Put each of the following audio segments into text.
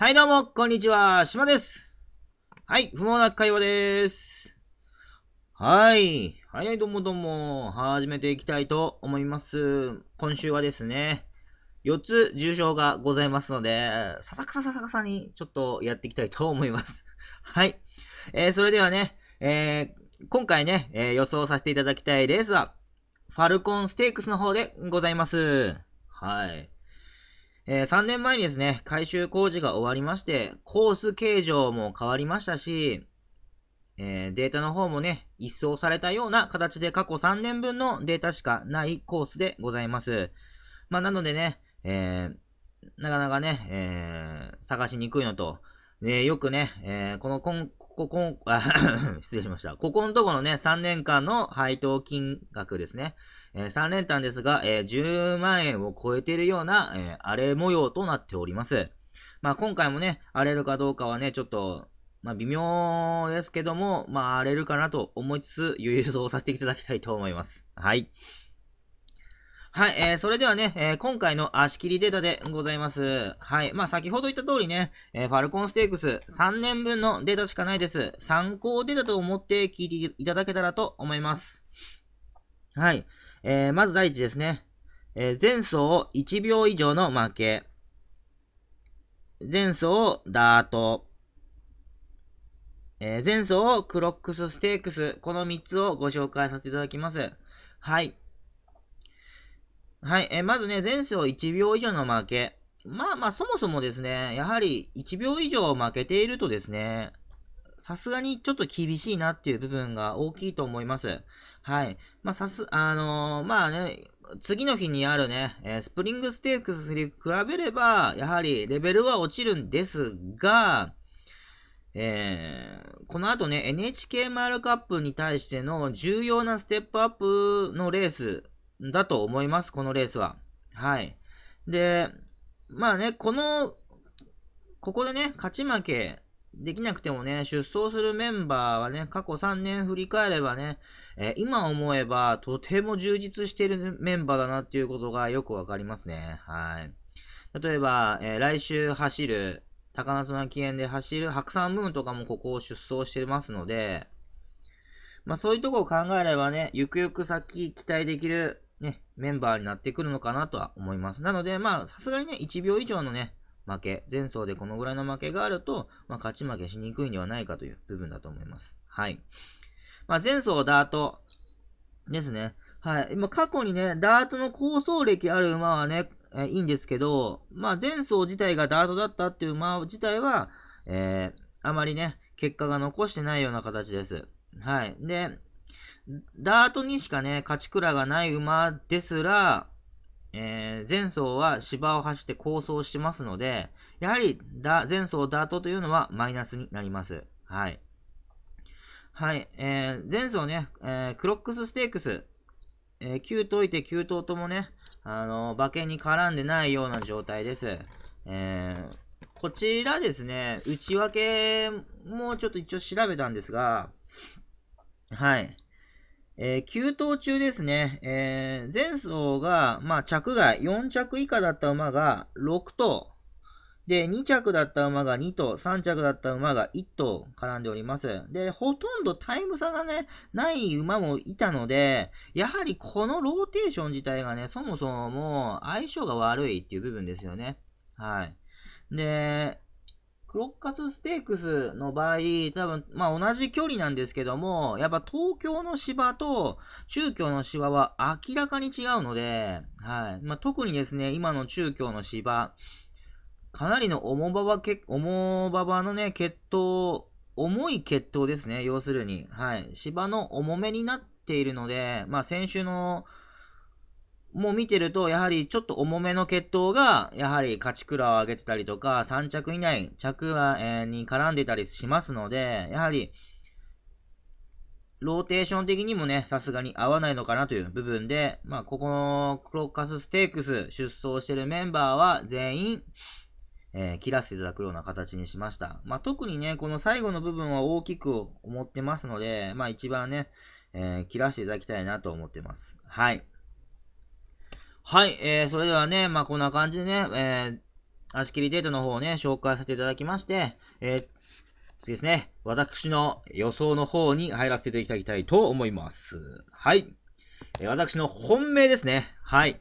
はい、どうも、こんにちは、しまです。はい、不毛な会話です。はい。はい、どうもどうも、始めていきたいと思います。今週はですね、4つ重症がございますので、ささくささささにちょっとやっていきたいと思います。はい。えー、それではね、えー、今回ね、えー、予想させていただきたいレースは、ファルコンステークスの方でございます。はい。えー、3年前にですね、改修工事が終わりまして、コース形状も変わりましたし、えー、データの方もね、一掃されたような形で過去3年分のデータしかないコースでございます。まあ、なのでね、えー、なかなかね、えー、探しにくいのと、えよくね、えこの今ここ、あ 失礼しました。ここのとこのね、3年間の配当金額ですね。えー、3連単ですが、えー、10万円を超えているような、えー、荒れ模様となっております。まあ、今回もね、荒れるかどうかはね、ちょっと、まあ、微妙ですけども、まあ、荒れるかなと思いつつ、郵 送させていただきたいと思います。はい。はい、えー、それではね、えー、今回の足切りデータでございます。はい、まあ先ほど言った通りね、えー、ファルコンステークス3年分のデータしかないです。参考データと思って聞いていただけたらと思います。はい、えー、まず第一ですね。えー、前走1秒以上の負け。前走ダート。えー、前走クロックスステークス。この3つをご紹介させていただきます。はい。はい、えまずね、前走1秒以上の負け。まあまあ、そもそもですね、やはり1秒以上負けているとですね、さすがにちょっと厳しいなっていう部分が大きいと思います。はい。まあ、さす、あのー、まあね、次の日にあるね、えスプリングステークスに比べれば、やはりレベルは落ちるんですが、えー、この後ね、NHK マイルカップに対しての重要なステップアップのレースだと思います、このレースは。はい。で、まあね、この、ここでね、勝ち負けできなくてもね、出走するメンバーはね、過去3年振り返ればね、えー、今思えばとても充実しているメンバーだなっていうことがよくわかりますね。はい。例えば、えー、来週走る、高松の記念で走る白山ムーンとかもここを出走してますので、まあそういうとこを考えればね、ゆくゆく先期待できるメンバーになってくるのかなとは思います。なので、まあ、さすがにね、1秒以上のね、負け、前走でこのぐらいの負けがあると、まあ、勝ち負けしにくいんではないかという部分だと思います。はい。まあ、前走ダートですね。はい。今、過去にね、ダートの構想歴ある馬はね、えいいんですけど、まあ、前走自体がダートだったっていう馬自体は、えー、あまりね、結果が残してないような形です。はい。で、ダートにしかね、勝ち倉がない馬ですら、えー、前走は芝を走って構想しますので、やはりだ前走ダートというのはマイナスになります。はい。はい。えー、前走ね、えー、クロックスステークス、え9頭いて9頭ともね、あの馬券に絡んでないような状態です。えこちらですね、内訳もちょっと一応調べたんですが、はい。えー、9頭中ですね、えー、前走が、まあ、着外、4着以下だった馬が6頭、で、2着だった馬が2頭、3着だった馬が1頭絡んでおります。で、ほとんどタイム差がね、ない馬もいたので、やはりこのローテーション自体がね、そもそももう相性が悪いっていう部分ですよね。はい。で、クロッカスステークスの場合、多分、まあ、同じ距離なんですけども、やっぱ東京の芝と中京の芝は明らかに違うので、はい。まあ、特にですね、今の中京の芝、かなりの重馬場、重馬場のね、血統、重い血統ですね、要するに。はい。芝の重めになっているので、まあ、先週の、もう見てると、やはりちょっと重めの決闘が、やはり勝ち倉を上げてたりとか、3着以内、着は、えー、に絡んでたりしますので、やはり、ローテーション的にもね、さすがに合わないのかなという部分で、まあ、ここのクロッカスステークス出走してるメンバーは全員、えー、切らせていただくような形にしました。まあ、特にね、この最後の部分は大きく思ってますので、まあ、一番ね、えー、切らせていただきたいなと思ってます。はい。はい、えー、それではね、まあ、こんな感じでね、えー、足切りデートの方をね、紹介させていただきまして、えー、次ですね、私の予想の方に入らせていただきたいと思います。はい。えー、私の本命ですね。はい。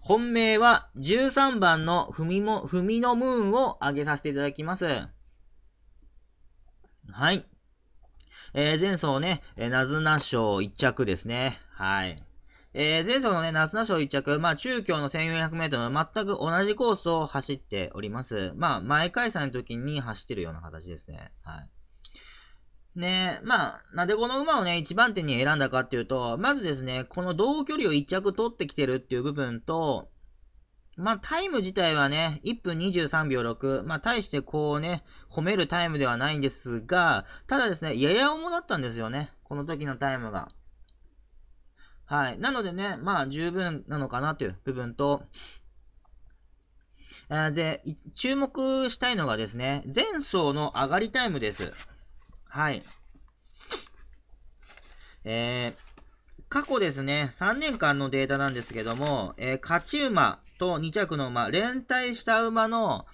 本命は13番のふみも、ふみのムーンを上げさせていただきます。はい。えー、前走ね、えー、なズナ賞1着ですね。はい。えー、前走のね、夏の賞1着、まあ、中京の1400メートルの全く同じコースを走っております。まあ、前開催の時に走ってるような形ですね。はい。ねまあ、なんでこの馬をね、1番手に選んだかっていうと、まずですね、この同距離を1着取ってきてるっていう部分と、まあ、タイム自体はね、1分23秒6。まあ、対してこうね、褒めるタイムではないんですが、ただですね、やや重だったんですよね。この時のタイムが。はい。なのでね、まあ十分なのかなという部分と、えで、注目したいのがですね、前走の上がりタイムです。はい。えー、過去ですね、3年間のデータなんですけども、えー、勝ち馬と2着の馬、連帯した馬の、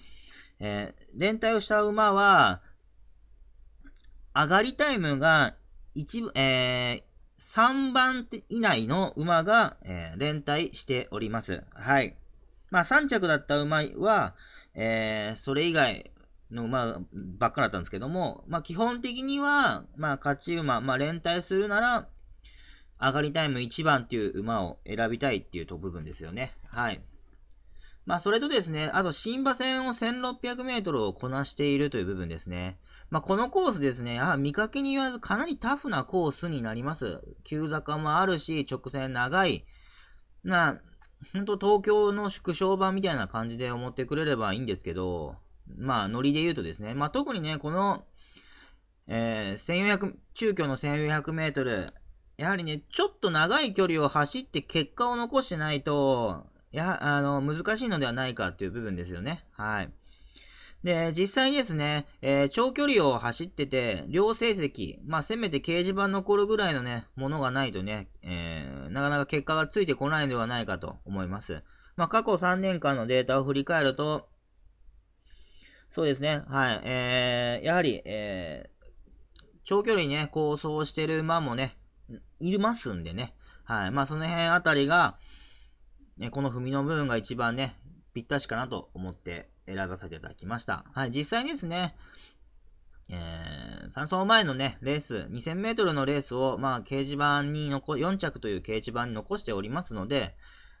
えー、連帯をした馬は、上がりタイムが1、え3番以内の馬が、えー、連帯しております。はい。まあ、3着だった馬は、えー、それ以外の馬ばっかだったんですけども、まあ、基本的には、まあ、勝ち馬、まあ、連帯するなら、上がりタイム1番っていう馬を選びたいっていうと部分ですよね。はい。まあ、それとですね、あと、新馬戦を1600メートルをこなしているという部分ですね。まあ、このコースですね、あ見かけによらずかなりタフなコースになります。急坂もあるし、直線長い。まあ、ほんと東京の縮小版みたいな感じで思ってくれればいいんですけど、まあ、ノリで言うとですね、まあ、特にね、この、えー、1400、中距の1400メートル、やはりね、ちょっと長い距離を走って結果を残してないと、や、あの、難しいのではないかっていう部分ですよね。はい。で、実際にですね、えー、長距離を走ってて、両成績、まあ、せめて掲示板残るぐらいのね、ものがないとね、えー、なかなか結果がついてこないのではないかと思います。まあ、過去3年間のデータを振り返ると、そうですね、はい、えー、やはり、えー、長距離ね、構想してる馬もね、いますんでね、はい、まあ、その辺あたりが、ね、この踏みの部分が一番ね、ぴったしかなと思って選ばせていただきました。はい、実際にですね、えー、3走前のね、レース、2000メートルのレースを、まあ、掲示板に残、4着という掲示板に残しておりますので、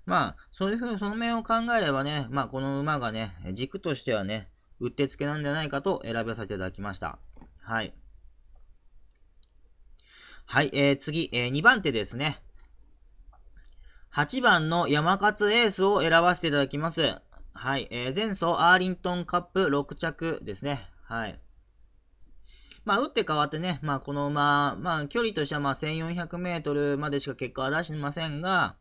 まあ、そういうふうに、その面を考えればね、まあ、この馬がね、軸としてはね、うってつけなんじゃないかと選ばせていただきました。はい。はい、えー、次、えー、2番手ですね。8番の山勝エースを選ばせていただきます。はい、えー、前走アーリントンカップ6着ですね。はい。まあ、打って変わってね、まあ、この馬、まあ、距離としてはまあ1400メートルまでしか結果は出してませんが、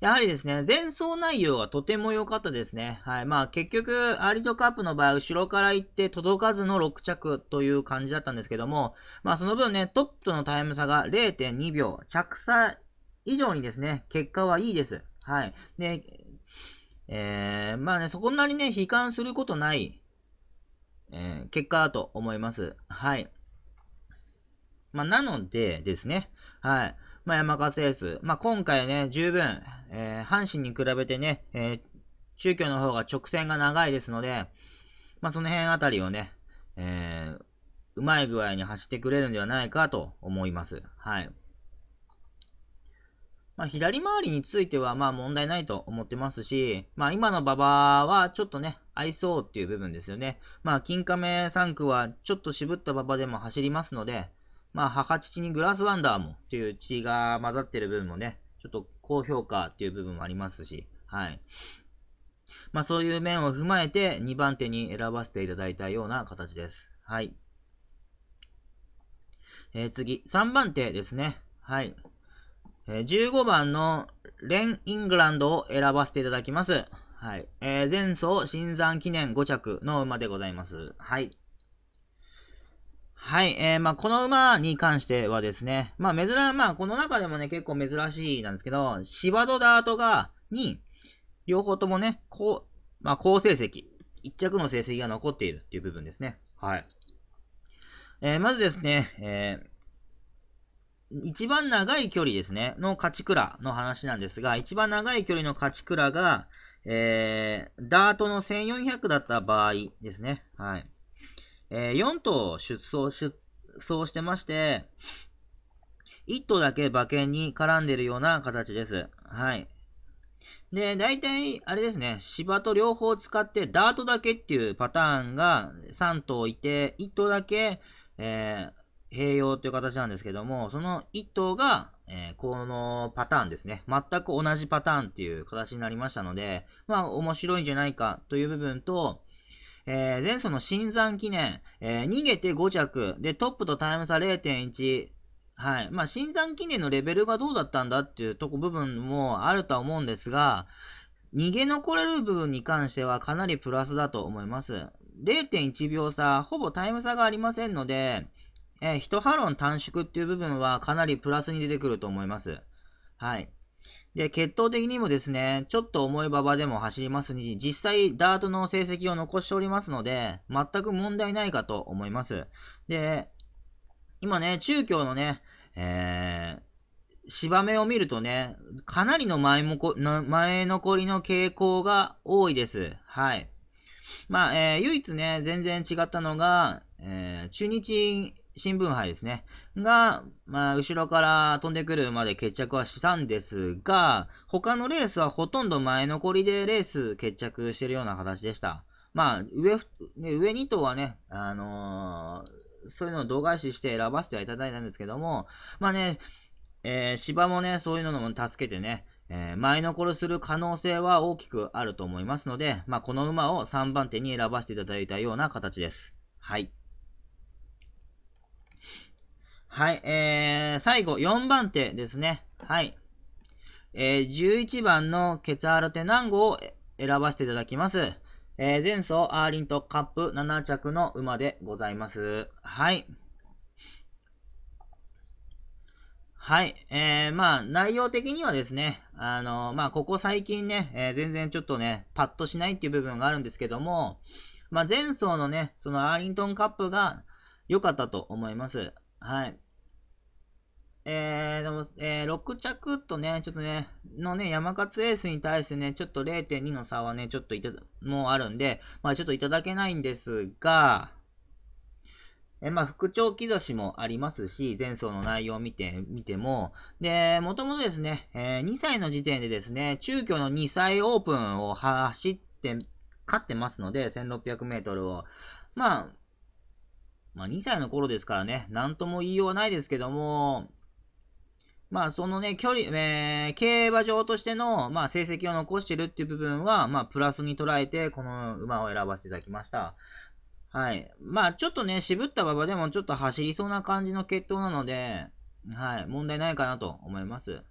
やはりですね、前走内容はとても良かったですね。はい。まあ、結局、アーリンカップの場合、後ろから行って届かずの6着という感じだったんですけども、まあ、その分ね、トップとのタイム差が0.2秒、着差以上にですね、結果はいいです。はい。で、えー、まあね、そこなりね、悲観することない、えー、結果だと思います。はい。まあ、なのでですね、はい。まあ、山川エース、まあ、今回ね、十分、えー、阪神に比べてね、えー、中京の方が直線が長いですので、まあ、その辺あたりをね、えー、うまい具合に走ってくれるんではないかと思います。はい。まあ、左回りについてはまあ問題ないと思ってますし、まあ、今の馬場はちょっとね、合いそうっていう部分ですよね。まあ、金亀3区はちょっと渋った馬場でも走りますので、まあ、母父にグラスワンダーもっていう血が混ざってる部分もね、ちょっと高評価っていう部分もありますし、はい。まあ、そういう面を踏まえて2番手に選ばせていただいたような形です。はい。えー、次、3番手ですね。はい。15番のレン・イングランドを選ばせていただきます。はい。えー、前走新山記念5着の馬でございます。はい。はい。えー、まあ、この馬に関してはですね、まあ、珍、まあ、この中でもね、結構珍しいなんですけど、芝とダートが、に、両方ともね、こう、まあ、好成績、1着の成績が残っているっていう部分ですね。はい。えー、まずですね、えー、一番長い距離ですね、の勝ち倉の話なんですが、一番長い距離の勝ち倉が、えー、ダートの1400だった場合ですね。はい。えー、4頭出走、出走してまして、1頭だけ馬券に絡んでるような形です。はい。で、大体、あれですね、芝と両方使って、ダートだけっていうパターンが3頭いて、1頭だけ、えー、併用という形なんですけども、その1頭が、えー、このパターンですね。全く同じパターンっていう形になりましたので、まあ面白いんじゃないかという部分と、えー、前走の新山記念、えー、逃げて5着、で、トップとタイム差0.1、はい。まあ、新山記念のレベルがどうだったんだっていうとこ部分もあるとは思うんですが、逃げ残れる部分に関してはかなりプラスだと思います。0.1秒差、ほぼタイム差がありませんので、えー、1波論短縮っていう部分はかなりプラスに出てくると思います。はい。で、血統的にもですね、ちょっと重い馬場でも走りますに、実際ダートの成績を残しておりますので、全く問題ないかと思います。で、今ね、中京のね、えー、芝目を見るとね、かなりの前もこ、前残りの傾向が多いです。はい。まあ、えー、唯一ね、全然違ったのが、えー、中日新聞杯ですね。が、まあ、後ろから飛んでくるまで決着はしたんですが、他のレースはほとんど前残りでレース決着してるような形でした。まあ、上、上2頭はね、あのー、そういうのを度外視して選ばせてはいただいたんですけども、まあね、えー、芝もね、そういうのも助けてね、えー、前残りする可能性は大きくあると思いますので、まあ、この馬を3番手に選ばせていただいたような形です。はい。はい、えー、最後、4番手ですね。はい。えー、11番のケツァールテナンゴを選ばせていただきます。えー、前走アーリントカップ7着の馬でございます。はい。はい。えー、まあ、内容的にはですね、あのー、まあ、ここ最近ね、えー、全然ちょっとね、パッとしないっていう部分があるんですけども、まあ、前走のね、そのアーリントンカップが、良かったと思います。はい。えー、でも、えー、6着とね、ちょっとね、のね、山勝エースに対してね、ちょっと0.2の差はね、ちょっといた、もうあるんで、まあちょっといただけないんですが、えまあ、復調兆しもありますし、前走の内容を見て、見ても、で、もともとですね、えー、2歳の時点でですね、中距の2歳オープンを走って、勝ってますので、1600メートルを。まあ、まあ、2歳の頃ですからね、なんとも言いようはないですけども、まあ、そのね、距離、えー、競馬場としての、まあ、成績を残してるっていう部分は、まあ、プラスに捉えて、この馬を選ばせていただきました。はい。まあ、ちょっとね、渋った馬場でもちょっと走りそうな感じの決闘なので、はい、問題ないかなと思います。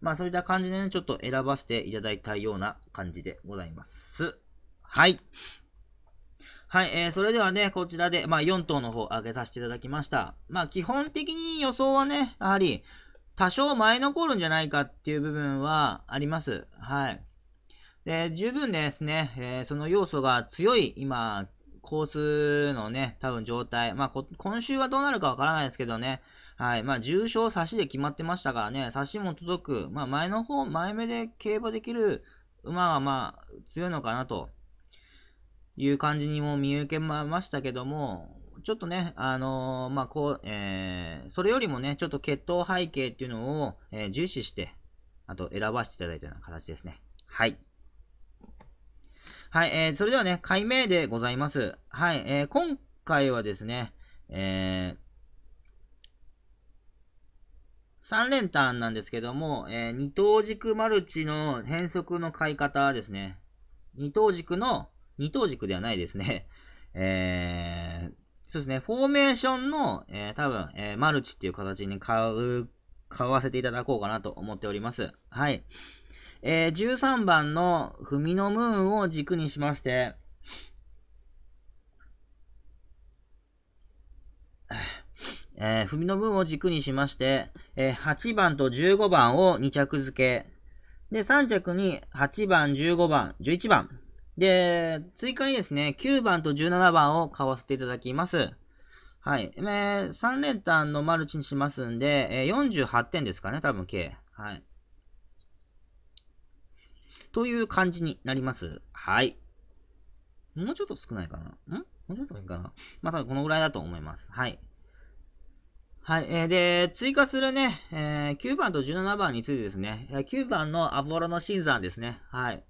まあ、そういった感じでね、ちょっと選ばせていただいたような感じでございます。はい。はい、えー、それではね、こちらで、まあ、4頭の方上げさせていただきました。まあ、基本的に予想はね、やはり、多少前残るんじゃないかっていう部分はあります。はい。で、十分ですね、えー、その要素が強い、今、コースのね、多分状態。まあ、今週はどうなるかわからないですけどね。はい。まあ、重賞差しで決まってましたからね、差しも届く。まあ、前の方、前目で競馬できる馬がまあ、強いのかなと。いう感じにも見受けましたけども、ちょっとね、あのー、まあ、こう、えー、それよりもね、ちょっと血統背景っていうのを、えー、重視して、あと選ばせていただいたような形ですね。はい。はい、えー、それではね、解明でございます。はい、えー、今回はですね、えー、三連単なんですけども、えー、二等軸マルチの変則の買い方ですね。二等軸の二等軸ではないですね。えー、そうですね、フォーメーションの、えー、多分、えー、マルチっていう形に買う、買わせていただこうかなと思っております。はい。えー、13番の 踏みのムーンを軸にしまして、えー、踏みの分を軸にしまして、えー、8番と15番を2着付け。で、3着に8番、15番、11番で、追加にですね、9番と17番を買わせていただきます。はい。えー、3連単のマルチにしますんで、えー、48点ですかね、多分計。はい。という感じになります。はい。もうちょっと少ないかな。んもうちょっといいかな。まあ、たこのぐらいだと思います。はい。はい。えー、で、追加するね、えー、9番と17番についてですね、9番のアボロの新山ですね。はい。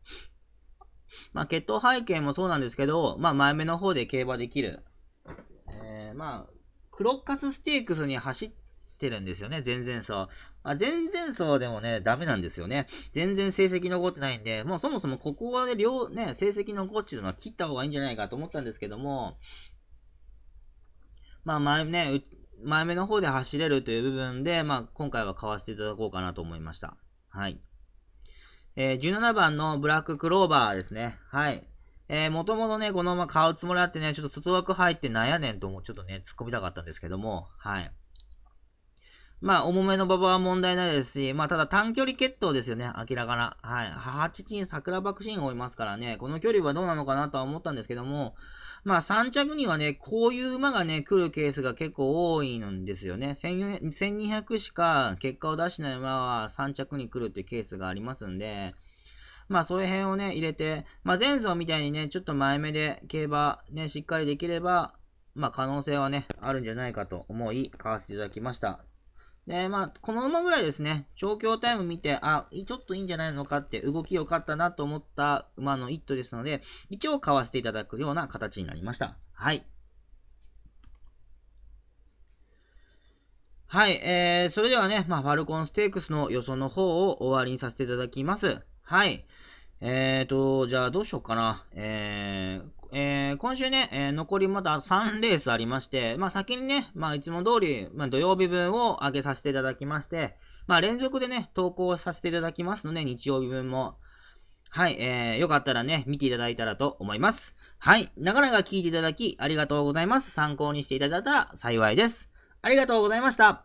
まあ、血統背景もそうなんですけど、まあ、前目の方で競馬できる。えー、まあ、クロッカスステークスに走ってるんですよね、全然走。あ全然走でもね、ダメなんですよね。全然成績残ってないんで、もうそもそもここで両、ね、成績残ってるのは切った方がいいんじゃないかと思ったんですけども、まあ前ね、前目の方で走れるという部分で、まあ今回は買わせていただこうかなと思いました。はい。えー、17番のブラッククローバーですね。はい。えー、もともとね、このまま買うつもりあってね、ちょっと外枠入ってなんやねんともちょっとね、突っ込みたかったんですけども、はい。まあ、重めの馬場は問題ないですし、まあ、ただ短距離決闘ですよね、明らかな。はい。母父に桜爆心をいますからね、この距離はどうなのかなとは思ったんですけども、まあ3着にはね、こういう馬がね、来るケースが結構多いんですよね。1200しか結果を出しない馬は3着に来るっていうケースがありますんで、まあそういう辺をね、入れて、まあ前走みたいにね、ちょっと前目で競馬ね、しっかりできれば、まあ可能性はね、あるんじゃないかと思い、買わせていただきました。で、まあ、この馬ぐらいですね、調教タイム見て、あ、ちょっといいんじゃないのかって、動き良かったなと思った馬の一頭ですので、一応買わせていただくような形になりました。はい。はい、えー、それではね、まあ、ファルコンステークスの予想の方を終わりにさせていただきます。はい。えーと、じゃあどうしようかな。えー、えー、今週ね、えー、残りまだ3レースありまして、まあ、先にね、まあ、いつも通り、まあ、土曜日分を上げさせていただきまして、まあ、連続でね、投稿させていただきますので、日曜日分も、はい、えー、よかったらね、見ていただいたらと思います。はい、長々聞いていただき、ありがとうございます。参考にしていただいたら幸いです。ありがとうございました。